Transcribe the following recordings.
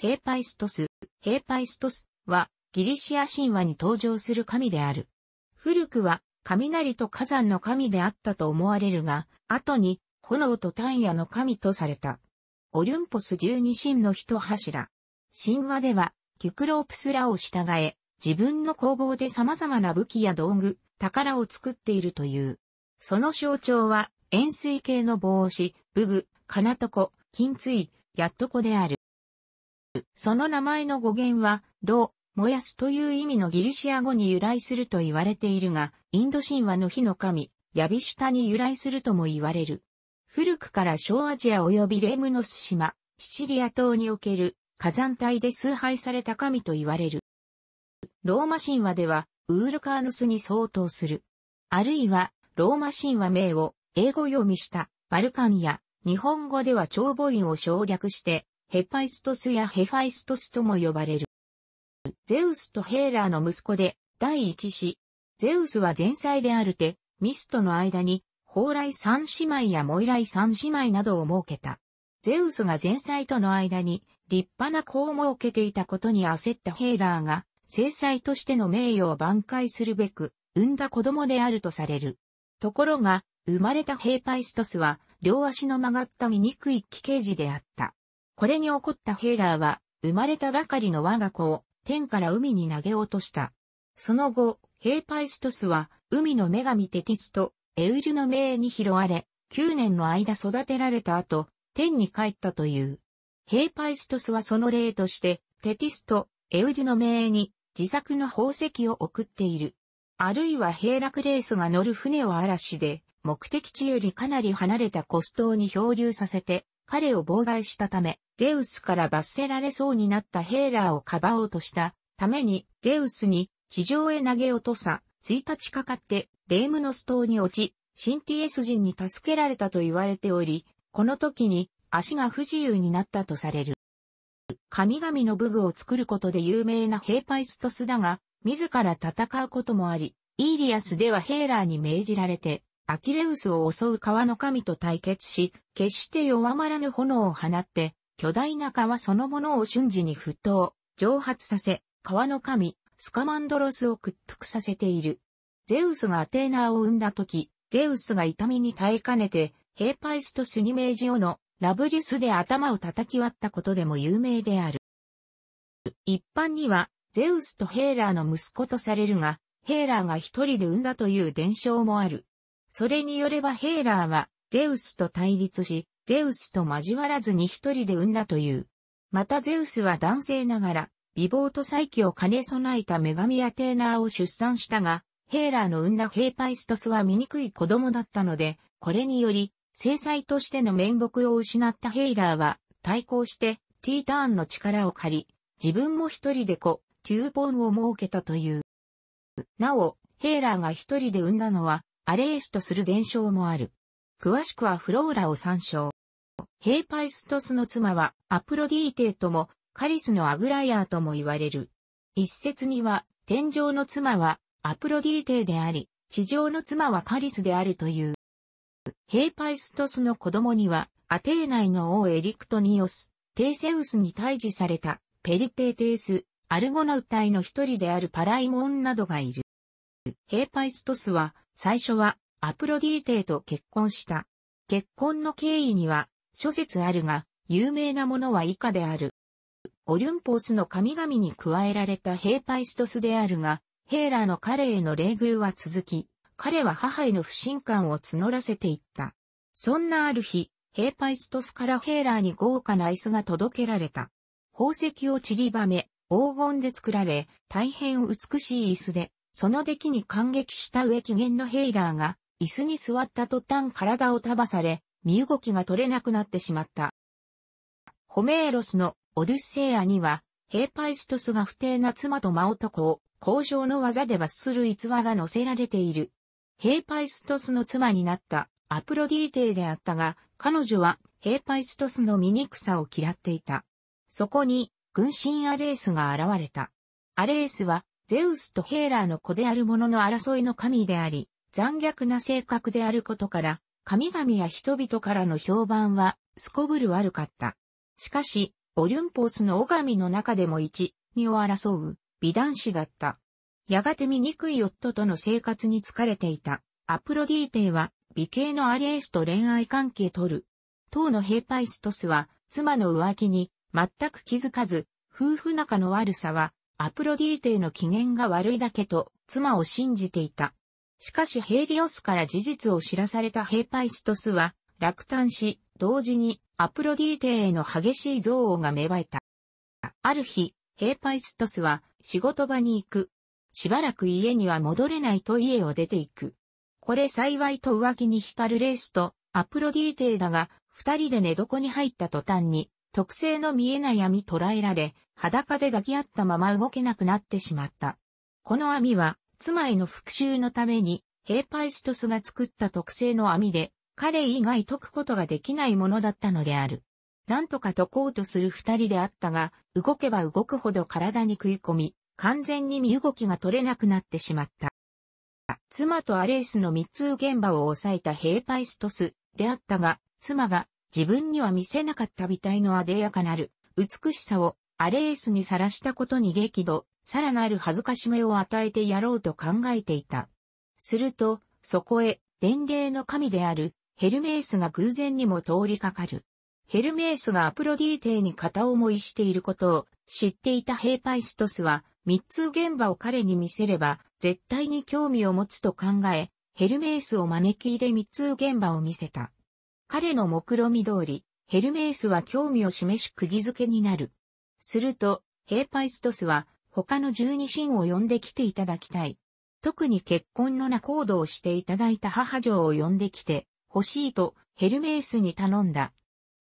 ヘーパイストス、ヘーパイストスはギリシア神話に登場する神である。古くは雷と火山の神であったと思われるが、後に炎と炭野の神とされた。オリュンポス十二神の一柱。神話では、キュクロープスらを従え、自分の工房で様々な武器や道具、宝を作っているという。その象徴は、円錐形の帽子、武具、金床、金槌、やっとこである。その名前の語源は、炉、燃やすという意味のギリシア語に由来すると言われているが、インド神話の火の神、ヤビシュタに由来するとも言われる。古くから小アジア及びレムノス島、シチリア島における火山帯で崇拝された神と言われる。ローマ神話では、ウールカーヌスに相当する。あるいは、ローマ神話名を英語読みした、バルカンや、日本語では長母音を省略して、ヘパイストスやヘファイストスとも呼ばれる。ゼウスとヘーラーの息子で、第一子。ゼウスは前妻であるて、ミスとの間に、蓬莱三姉妹やモイライ三姉妹などを設けた。ゼウスが前妻との間に、立派な子を設けていたことに焦ったヘーラーが、制裁としての名誉を挽回するべく、産んだ子供であるとされる。ところが、生まれたヘーパイストスは、両足の曲がった醜い奇形児であった。これに怒ったヘイラーは、生まれたばかりの我が子を天から海に投げ落とした。その後、ヘイパイストスは、海の女神テティスとエウルの命に拾われ、9年の間育てられた後、天に帰ったという。ヘイパイストスはその例として、テティスとエウルの命に自作の宝石を送っている。あるいはヘイラクレースが乗る船を嵐で、目的地よりかなり離れたコストに漂流させて、彼を妨害したため、ゼウスから罰せられそうになったヘーラーをかばおうとしたために、ゼウスに地上へ投げ落とさ、1日かかってレームのス島に落ち、シンティエス人に助けられたと言われており、この時に足が不自由になったとされる。神々の武具を作ることで有名なヘーパイストスだが、自ら戦うこともあり、イーリアスではヘーラーに命じられて、アキレウスを襲う川の神と対決し、決して弱まらぬ炎を放って、巨大な川そのものを瞬時に沸騰、蒸発させ、川の神、スカマンドロスを屈服させている。ゼウスがアテーナーを生んだ時、ゼウスが痛みに耐えかねて、ヘーパイストスに命じジオのラブリスで頭を叩き割ったことでも有名である。一般には、ゼウスとヘーラーの息子とされるが、ヘーラーが一人で産んだという伝承もある。それによればヘーラーは、ゼウスと対立し、ゼウスと交わらずに一人で産んだという。またゼウスは男性ながら、美貌と再起を兼ね備えた女神アテーナーを出産したが、ヘーラーの産んだヘイパイストスは醜い子供だったので、これにより、制裁としての面目を失ったヘイラーは、対抗して、ティーターンの力を借り、自分も一人で子、テューポンを設けたという。なお、ヘイラーが一人で産んだのは、アレースとする伝承もある。詳しくはフローラを参照。ヘーパイストスの妻はアプロディーテともカリスのアグライアーとも言われる。一説には天上の妻はアプロディーテであり、地上の妻はカリスであるという。ヘーパイストスの子供にはアテーナイの王エリクトニオス、テーセウスに退治されたペリペーテース、アルゴナウ隊の一人であるパライモンなどがいる。ヘーパイストスは最初はアプロディーテと結婚した。結婚の経緯には諸説あるが、有名なものは以下である。オリュンポスの神々に加えられたヘーパイストスであるが、ヘーラーの彼への礼遇は続き、彼は母への不信感を募らせていった。そんなある日、ヘーパイストスからヘーラーに豪華な椅子が届けられた。宝石を散りばめ、黄金で作られ、大変美しい椅子で、その出来に感激した上機嫌のヘイラーが、椅子に座った途端体を束され、身動きが取れなくなってしまった。ホメーロスのオデュッセイアには、ヘイパイストスが不定な妻と真男を、交渉の技で罰する逸話が載せられている。ヘイパイストスの妻になったアプロディーテであったが、彼女はヘイパイストスの醜さを嫌っていた。そこに、軍神アレースが現れた。アレースはゼウスとヘーラーの子である者の争いの神であり、残虐な性格であることから、神々や人々からの評判は、すこぶる悪かった。しかし、オリュンポスの女神の中でも一、二を争う、美男子だった。やがて醜い夫との生活に疲れていた、アプロディーテは、美形のアリエースと恋愛関係取る。当のヘーパイストスは、妻の浮気に、全く気づかず、夫婦仲の悪さは、アプロディーテの機嫌が悪いだけと妻を信じていた。しかしヘイリオスから事実を知らされたヘイパイストスは落胆し、同時にアプロディーテへの激しい憎悪が芽生えた。ある日、ヘイパイストスは仕事場に行く。しばらく家には戻れないと家を出ていく。これ幸いと浮気に浸るレースとアプロディーテだが、二人で寝床に入った途端に特性の見えない網捉えられ、裸で抱き合ったまま動けなくなってしまった。この網は、妻への復讐のために、ヘーパイストスが作った特性の網で、彼以外解くことができないものだったのである。なんとか解こうとする二人であったが、動けば動くほど体に食い込み、完全に身動きが取れなくなってしまった。妻とアレイスの密通現場を抑えたヘーパイストスであったが、妻が自分には見せなかった美体のあでやかなる、美しさを、アレースにさらしたことに激怒、さらなる恥ずかしめを与えてやろうと考えていた。すると、そこへ、伝令の神である、ヘルメースが偶然にも通りかかる。ヘルメースがアプロディーテに片思いしていることを知っていたヘイパイストスは、三つ現場を彼に見せれば、絶対に興味を持つと考え、ヘルメースを招き入れ三つ現場を見せた。彼の目論見通り、ヘルメースは興味を示し釘付けになる。すると、ヘーパイストスは、他の十二神を呼んできていただきたい。特に結婚のな行動をしていただいた母女を呼んできて、欲しいと、ヘルメースに頼んだ。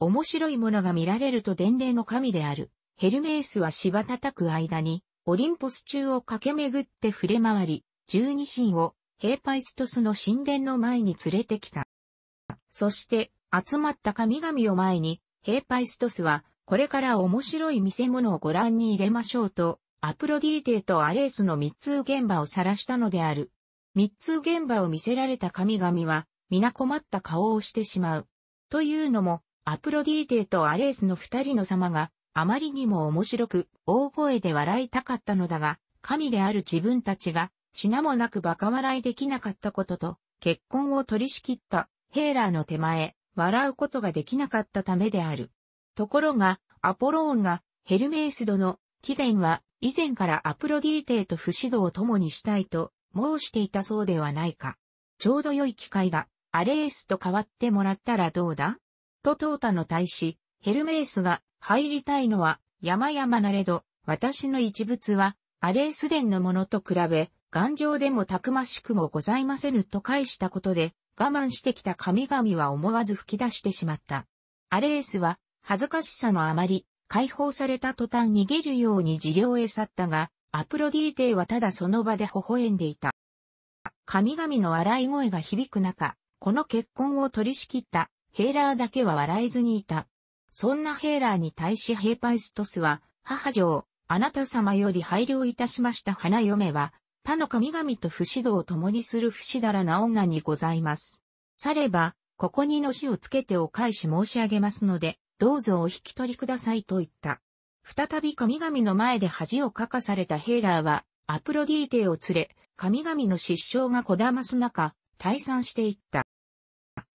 面白いものが見られると伝令の神である。ヘルメースは芝叩く間に、オリンポス中を駆け巡って触れ回り、十二神をヘーパイストスの神殿の前に連れてきた。そして、集まった神々を前に、ヘイパイストスは、これから面白い見せ物をご覧に入れましょうと、アプロディーテとアレースの密通現場を晒したのである。密通現場を見せられた神々は、皆困った顔をしてしまう。というのも、アプロディーテとアレースの二人の様が、あまりにも面白く、大声で笑いたかったのだが、神である自分たちが、品もなく馬鹿笑いできなかったことと、結婚を取り仕切った、ヘーラーの手前、笑うことができなかったためである。ところが、アポローンがヘルメイス殿、貴殿は以前からアプロディーテと不指導を共にしたいと申していたそうではないか。ちょうど良い機会だ、アレースと変わってもらったらどうだと淘汰の大使、ヘルメイスが入りたいのは山々なれど、私の一物はアレース殿のものと比べ、頑丈でもたくましくもございませぬと返したことで、我慢してきた神々は思わず吹き出してしまった。アレースは、恥ずかしさのあまり、解放された途端逃げるように治療へ去ったが、アプロディーテはただその場で微笑んでいた。神々の笑い声が響く中、この結婚を取り仕切ったヘーラーだけは笑えずにいた。そんなヘーラーに対しヘーパイストスは、母上、あなた様より配慮いたしました花嫁は、他の神々と不死道を共にする不死だらな女にございます。されば、ここにのしをつけてお返し申し上げますので、どうぞお引き取りくださいと言った。再び神々の前で恥をかかされたヘーラーは、アプロディーテを連れ、神々の失笑がこだます中、退散していった。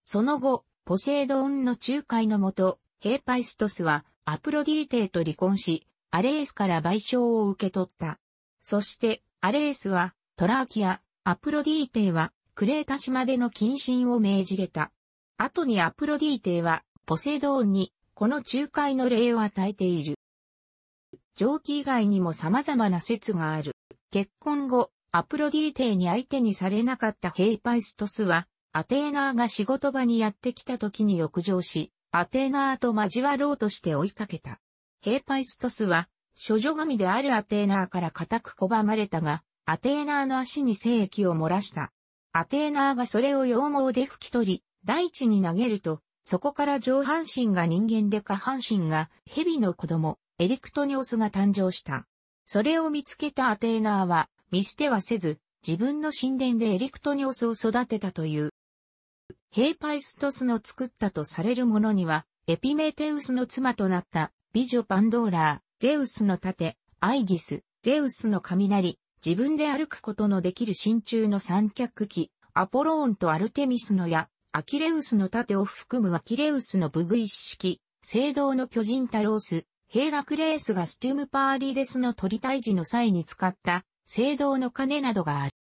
その後、ポセイドンの仲介のもと、ヘーパイストスはアプロディーテと離婚し、アレースから賠償を受け取った。そして、アレースは、トラーキア、アプロディーテは、クレータ島での謹慎を命じれた。後にアプロディーテは、ポセドーンに、この仲介の礼を与えている。上記以外にも様々な説がある。結婚後、アプロディーテに相手にされなかったヘイパイストスは、アテーナーが仕事場にやってきた時に浴場し、アテーナーと交わろうとして追いかけた。ヘイパイストスは、諸女神であるアテーナーから固く拒まれたが、アテーナーの足に精液を漏らした。アテーナーがそれを羊毛で拭き取り、大地に投げると、そこから上半身が人間で下半身が蛇の子供、エリクトニオスが誕生した。それを見つけたアテーナーは、見捨てはせず、自分の神殿でエリクトニオスを育てたという。ヘイパイストスの作ったとされるものには、エピメテウスの妻となった美女パンドーラゼウスの盾、アイギス、ゼウスの雷、自分で歩くことのできる真鍮の三脚機、アポローンとアルテミスの矢、アキレウスの盾を含むアキレウスのブグイ式、聖堂の巨人タロース、ヘイラクレースがスティームパーリデスの鳥退治の際に使った、聖堂の鐘などがある。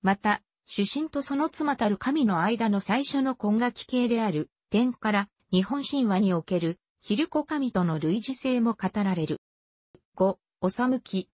また、主神とその妻たる神の間の最初の根学期系である、点から、日本神話における、ヒルコ神との類似性も語られる。5、おさむき。